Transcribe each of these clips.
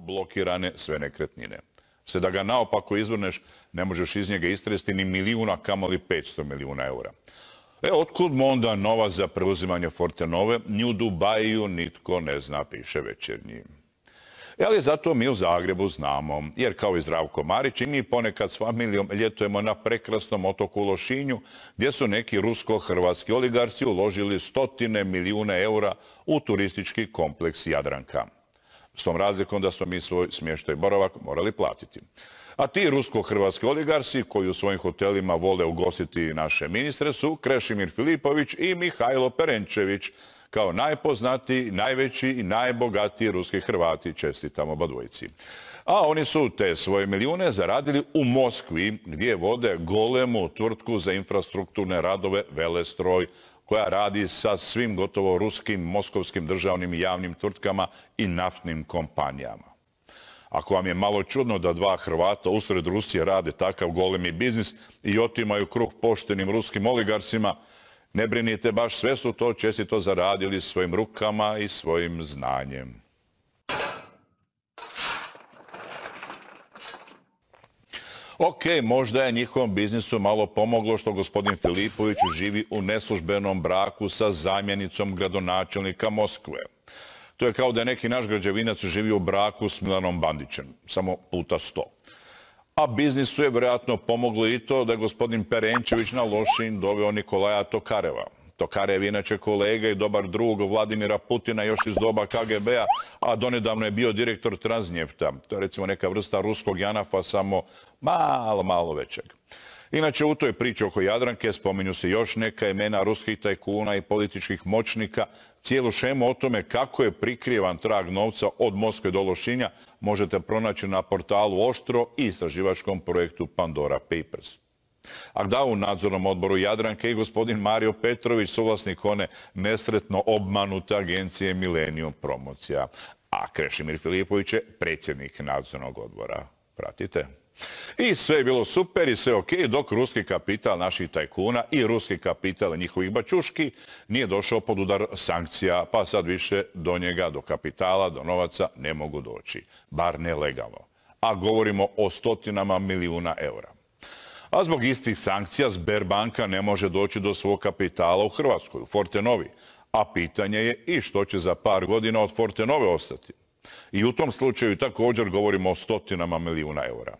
blokirane sve nekretnine. Sve da ga naopako izvrneš, ne možeš iz njega istresti ni milijuna, kamoli 500 milijuna eura. E, otkud mu onda nova za preuzimanje Nove? Ni u Dubaju nitko ne zna, piše večernji. E, ali zato mi u Zagrebu znamo, jer kao i Zdravko Marić i mi ponekad s familijom ljetujemo na prekrasnom otoku Lošinju, gdje su neki rusko-hrvatski oligarci uložili stotine milijuna eura u turistički kompleks Jadranka. S tom razlikom da smo mi svoj smještaj boravak morali platiti. A ti rusko-hrvatski oligarsi koji u svojim hotelima vole ugostiti naše ministre su Krešimir Filipović i Mihajlo Perenčević kao najpoznatiji, najveći i najbogatiji ruski Hrvati tamo badvojci. A oni su te svoje milijune zaradili u Moskvi gdje vode golemu tvrtku za infrastrukturne radove Velestroj koja radi sa svim gotovo ruskim, moskovskim državnim i javnim tvrtkama i naftnim kompanijama. Ako vam je malo čudno da dva Hrvata usred Rusije rade takav golemi biznis i otimaju kruh poštenim ruskim oligarsima, ne brinite baš sve su to čestito zaradili svojim rukama i svojim znanjem. Ok, možda je njihovom biznisu malo pomoglo što gospodin Filipović živi u neslužbenom braku sa zamjenicom gradonačelnika Moskve. To je kao da je neki naš građevinac živi u braku s Milanom Bandićem, samo puta sto. A biznisu je vjerojatno pomoglo i to da je gospodin Perenčević na Lošin doveo Nikolaja Tokareva. Tokarev je inače kolega i dobar drug Vladimira Putina još iz doba KGB-a, a donedavno je bio direktor Transnjefta. To je recimo neka vrsta ruskog Janafa, samo malo, malo većeg. Inače, u toj priči oko Jadranke spominju se još neka imena ruskih tajkuna i političkih moćnika. Cijelu šemu o tome kako je prikrivan trag novca od Moskve do Lošinja možete pronaći na portalu Oštro i istraživačkom projektu Pandora Papers. A da u nadzornom odboru Jadranke i gospodin Mario Petrović, suvlasnik one nesretno obmanute agencije Millennium Promocija. A Krešimir Filipović je predsjednik nadzornog odbora. Pratite. I sve je bilo super i sve ok, dok ruski kapital naših tajkuna i ruski kapital njihovih bačuški nije došao pod udar sankcija, pa sad više do njega, do kapitala, do novaca ne mogu doći. Bar ne A govorimo o stotinama milijuna eura. A zbog istih sankcija Sberbanka ne može doći do svog kapitala u Hrvatskoj, u Fortenovi. A pitanje je i što će za par godina od Fortenove ostati. I u tom slučaju također govorimo o stotinama milijuna eura.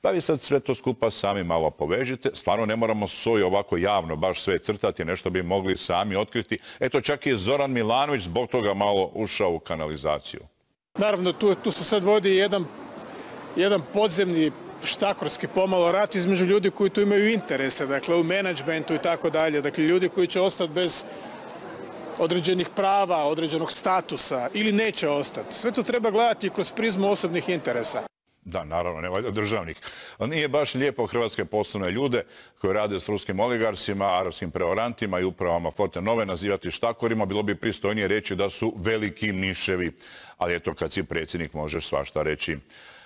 Pa vi sad sve to skupa sami malo povežite, stvarno ne moramo soj ovako javno baš sve crtati, nešto bi mogli sami otkriti. Eto čak i Zoran Milanović zbog toga malo ušao u kanalizaciju. Naravno, tu, tu se sad vodi jedan, jedan podzemni štakorski pomalo rat između ljudi koji tu imaju interese, dakle u menadžmentu i tako dalje, dakle ljudi koji će ostati bez određenih prava, određenog statusa ili neće ostati. Sve to treba gledati kroz prizmu osobnih interesa. Da, naravno, ne državnih. Nije baš lijepo Hrvatske poslovne ljude koji rade s ruskim oligarsima, arapskim preorantima i upravama Forte Nove nazivati štakorima. Bilo bi pristojnije reći da su veliki miševi. Ali eto, kad si predsjednik možeš svašta reći.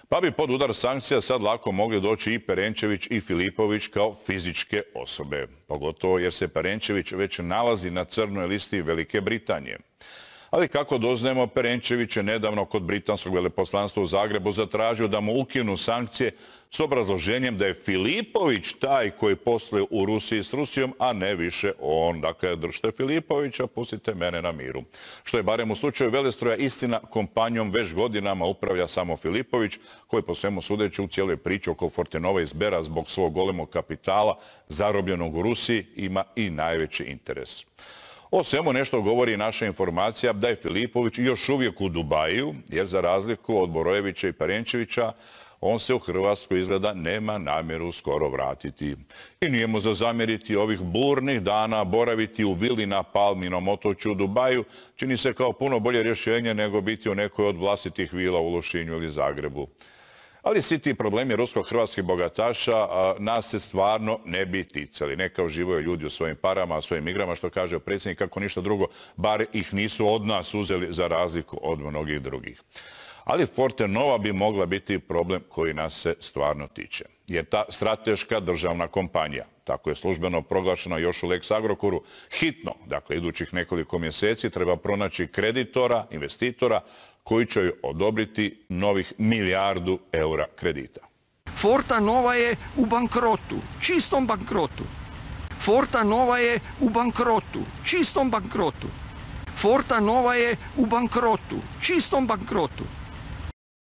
Pa bi pod udar sankcija sad lako mogli doći i Perenčević i Filipović kao fizičke osobe, pogotovo jer se Perenčević već nalazi na crnoj listi Velike Britanije. Ali kako doznemo, Perenčević je nedavno kod Britanskog veleposlanstva u Zagrebu zatražio da mu ukinu sankcije s obrazloženjem da je Filipović taj koji posluje u Rusiji s Rusijom, a ne više on. Dakle, držite Filipovića, pustite mene na miru. Što je barem u slučaju Velestroja istina, kompanjom već godinama upravlja samo Filipović, koji po svemu sudeću u cijeloj priči oko Fortinova izbera zbog svog golemog kapitala, zarobljenog u Rusiji, ima i najveći interes. O svemu nešto govori naša informacija da je Filipović još uvijek u Dubaju, jer za razliku od Borojevića i Parenčevića, on se u Hrvatskoj izgleda nema namjeru skoro vratiti. I nije mu za zamjeriti ovih burnih dana boraviti u vili na Palminom otoću u Dubaju. Čini se kao puno bolje rješenje nego biti u nekoj od vlastitih vila u Lošinju ili Zagrebu. Ali svi ti problemi rusko-hrvatskih bogataša nas se stvarno ne bi ticali. Neka uživaju ljudi u svojim parama, svojim igrama, što kaže predsjednik, kako ništa drugo, bar ih nisu od nas uzeli za razliku od mnogih drugih. Ali Forte Nova bi mogla biti problem koji nas se stvarno tiče. Jer ta strateška državna kompanija, tako je službeno proglašena još u Lex Agrokoru, hitno, dakle idućih nekoliko mjeseci, treba pronaći kreditora, investitora, koji će joj odobriti novih milijardu eura kredita. Forta Nova je u bankrotu, čistom bankrotu. Forta Nova je u bankrotu, čistom bankrotu. Forta Nova je u bankrotu, čistom bankrotu.